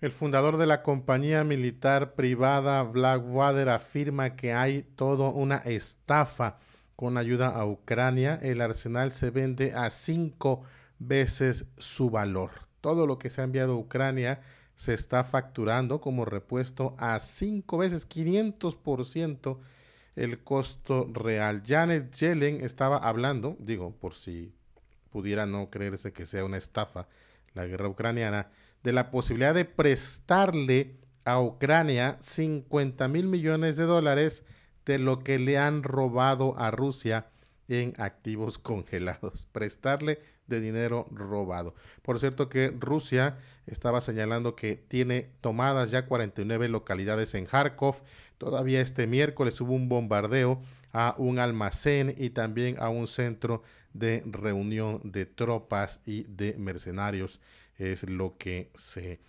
El fundador de la compañía militar privada Blackwater afirma que hay toda una estafa con ayuda a Ucrania. El arsenal se vende a cinco veces su valor. Todo lo que se ha enviado a Ucrania se está facturando como repuesto a cinco veces, 500% el costo real. Janet Yellen estaba hablando, digo, por si pudiera no creerse que sea una estafa la guerra ucraniana de la posibilidad de prestarle a Ucrania 50 mil millones de dólares de lo que le han robado a Rusia en activos congelados, prestarle de dinero robado. Por cierto que Rusia estaba señalando que tiene tomadas ya 49 localidades en Kharkov. Todavía este miércoles hubo un bombardeo a un almacén y también a un centro de reunión de tropas y de mercenarios es lo que se,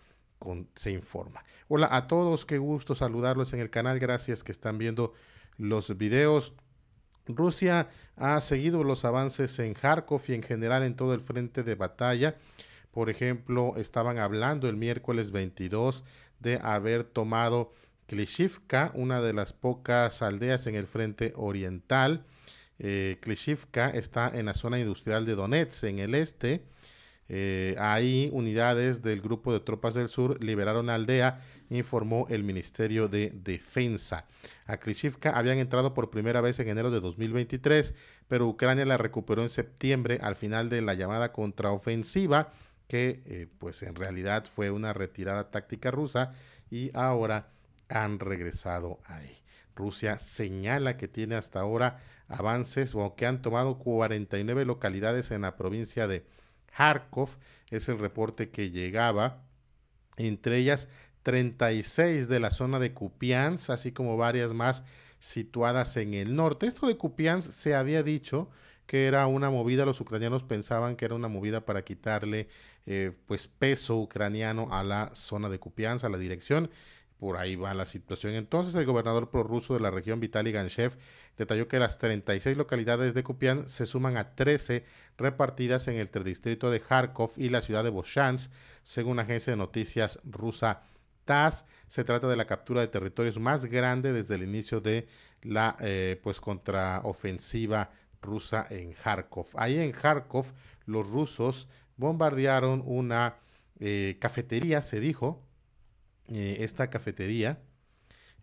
se informa. Hola a todos, qué gusto saludarlos en el canal, gracias que están viendo los videos. Rusia ha seguido los avances en Kharkov y en general en todo el frente de batalla. Por ejemplo, estaban hablando el miércoles 22 de haber tomado Klishivka, una de las pocas aldeas en el frente oriental. Eh, Klishivka está en la zona industrial de Donetsk, en el este, eh, ahí unidades del Grupo de Tropas del Sur liberaron aldea, informó el Ministerio de Defensa. A Krishivka habían entrado por primera vez en enero de 2023, pero Ucrania la recuperó en septiembre al final de la llamada contraofensiva, que eh, pues en realidad fue una retirada táctica rusa y ahora han regresado ahí. Rusia señala que tiene hasta ahora avances o que han tomado 49 localidades en la provincia de Kharkov, es el reporte que llegaba, entre ellas 36 de la zona de Kupians, así como varias más situadas en el norte. Esto de Kupians se había dicho que era una movida, los ucranianos pensaban que era una movida para quitarle eh, pues peso ucraniano a la zona de Kupians, a la dirección por ahí va la situación. Entonces, el gobernador prorruso de la región, Vitaly Ganshev, detalló que las 36 localidades de Kupián se suman a 13 repartidas en el distrito de Kharkov y la ciudad de Boschans, según la agencia de noticias rusa TASS. Se trata de la captura de territorios más grande desde el inicio de la eh, pues contraofensiva rusa en Kharkov. Ahí en Kharkov, los rusos bombardearon una eh, cafetería, se dijo, eh, esta cafetería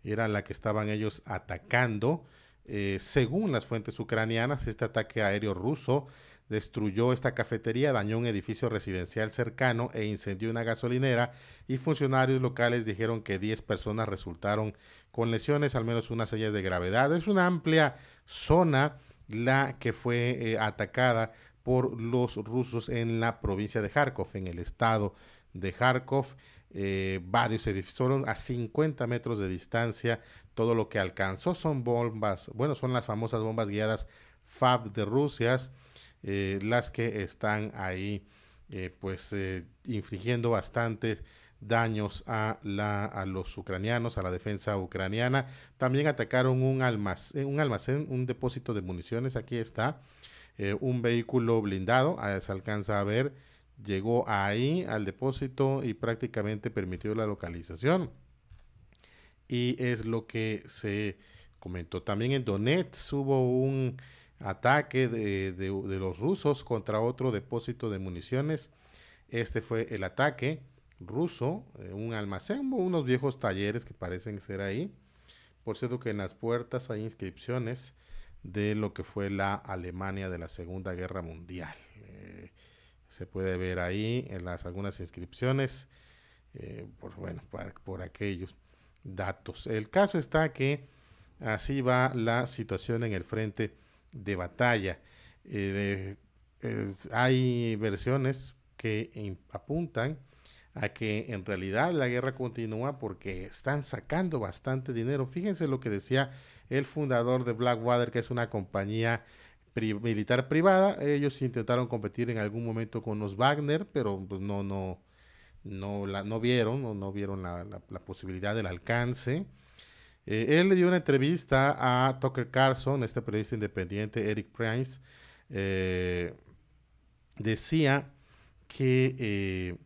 era la que estaban ellos atacando. Eh, según las fuentes ucranianas, este ataque aéreo ruso destruyó esta cafetería, dañó un edificio residencial cercano e incendió una gasolinera y funcionarios locales dijeron que 10 personas resultaron con lesiones, al menos unas ellas de gravedad. Es una amplia zona la que fue eh, atacada por los rusos en la provincia de Kharkov, en el estado de Kharkov. Eh, varios edificios, fueron a 50 metros de distancia. Todo lo que alcanzó son bombas, bueno, son las famosas bombas guiadas FAB de Rusia, eh, las que están ahí, eh, pues, infligiendo bastantes daños a, la, a los ucranianos, a la defensa ucraniana. También atacaron un almacén, un, almacén, un depósito de municiones, aquí está, un vehículo blindado, ah, se alcanza a ver llegó ahí al depósito y prácticamente permitió la localización. Y es lo que se comentó también en Donetsk. Hubo un ataque de, de, los rusos contra otro depósito de municiones. Este fue el ataque ruso, eh, un almacén, unos viejos talleres que parecen ser ahí. Por cierto que en las puertas hay inscripciones de lo que fue la Alemania de la Segunda Guerra Mundial. Eh, se puede ver ahí en las algunas inscripciones, eh, por, bueno, por aquellos datos. El caso está que así va la situación en el frente de batalla. Eh, hay versiones que apuntan a que en realidad la guerra continúa porque están sacando bastante dinero. Fíjense lo que decía el fundador de Blackwater, que es una compañía militar privada. Ellos intentaron competir en algún momento con los Wagner, pero pues, no, no, no, la, no vieron, no vieron la, posibilidad del alcance. Eh, él le dio una entrevista a Tucker Carlson, este periodista independiente, Eric Price. Eh, decía que eh,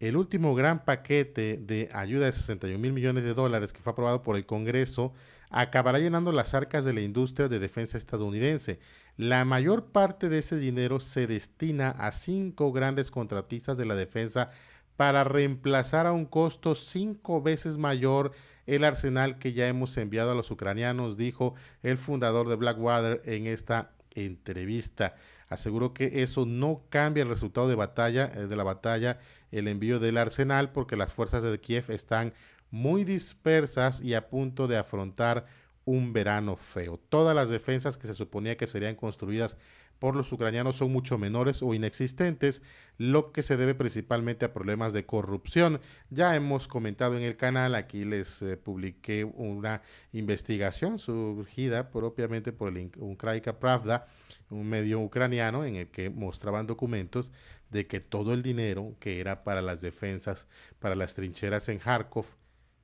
el último gran paquete de ayuda de 61 mil millones de dólares que fue aprobado por el Congreso acabará llenando las arcas de la industria de defensa estadounidense. La mayor parte de ese dinero se destina a cinco grandes contratistas de la defensa para reemplazar a un costo cinco veces mayor el arsenal que ya hemos enviado a los ucranianos, dijo el fundador de Blackwater en esta entrevista. Aseguró que eso no cambia el resultado de batalla eh, de la batalla el envío del arsenal porque las fuerzas de Kiev están muy dispersas y a punto de afrontar un verano feo. Todas las defensas que se suponía que serían construidas por los ucranianos son mucho menores o inexistentes, lo que se debe principalmente a problemas de corrupción. Ya hemos comentado en el canal, aquí les eh, publiqué una investigación surgida propiamente por el Ukraika Pravda, un medio ucraniano en el que mostraban documentos de que todo el dinero que era para las defensas, para las trincheras en Kharkov,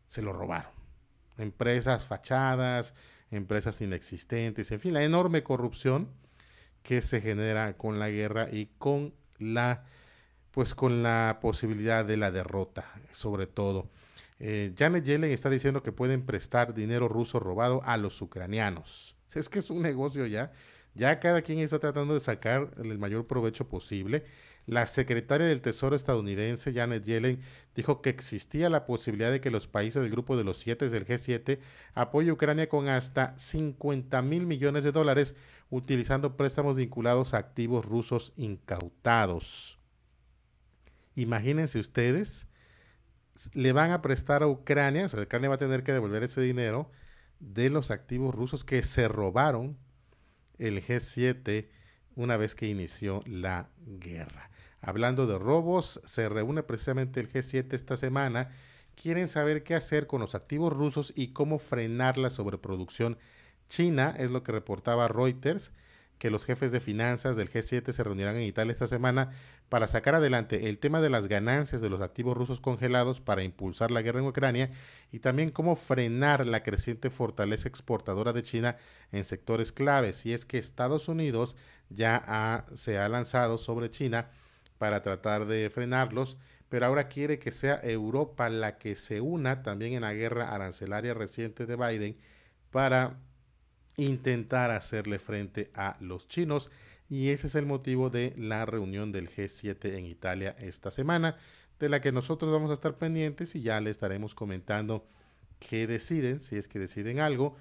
se lo robaron. Empresas fachadas, empresas inexistentes, en fin, la enorme corrupción que se genera con la guerra y con la pues con la posibilidad de la derrota, sobre todo. Eh, Janet Yellen está diciendo que pueden prestar dinero ruso robado a los ucranianos. Es que es un negocio ya. Ya cada quien está tratando de sacar el mayor provecho posible. La secretaria del Tesoro estadounidense, Janet Yellen, dijo que existía la posibilidad de que los países del grupo de los siete del G7 apoye a Ucrania con hasta 50 mil millones de dólares utilizando préstamos vinculados a activos rusos incautados. Imagínense ustedes, le van a prestar a Ucrania, o sea, Ucrania va a tener que devolver ese dinero de los activos rusos que se robaron el G7 una vez que inició la guerra. Hablando de robos, se reúne precisamente el G7 esta semana. Quieren saber qué hacer con los activos rusos y cómo frenar la sobreproducción china, es lo que reportaba Reuters, que los jefes de finanzas del G7 se reunirán en Italia esta semana para sacar adelante el tema de las ganancias de los activos rusos congelados para impulsar la guerra en Ucrania y también cómo frenar la creciente fortaleza exportadora de China en sectores claves. Y es que Estados Unidos ya se ha lanzado sobre China para tratar de frenarlos, pero ahora quiere que sea Europa la que se una también en la guerra arancelaria reciente de Biden para intentar hacerle frente a los chinos. Y ese es el motivo de la reunión del G7 en Italia esta semana, de la que nosotros vamos a estar pendientes y ya le estaremos comentando qué deciden, si es que deciden algo.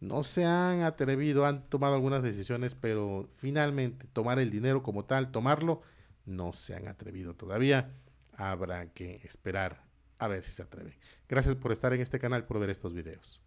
No se han atrevido, han tomado algunas decisiones, pero finalmente tomar el dinero como tal, tomarlo, no se han atrevido todavía. Habrá que esperar a ver si se atreve. Gracias por estar en este canal, por ver estos videos.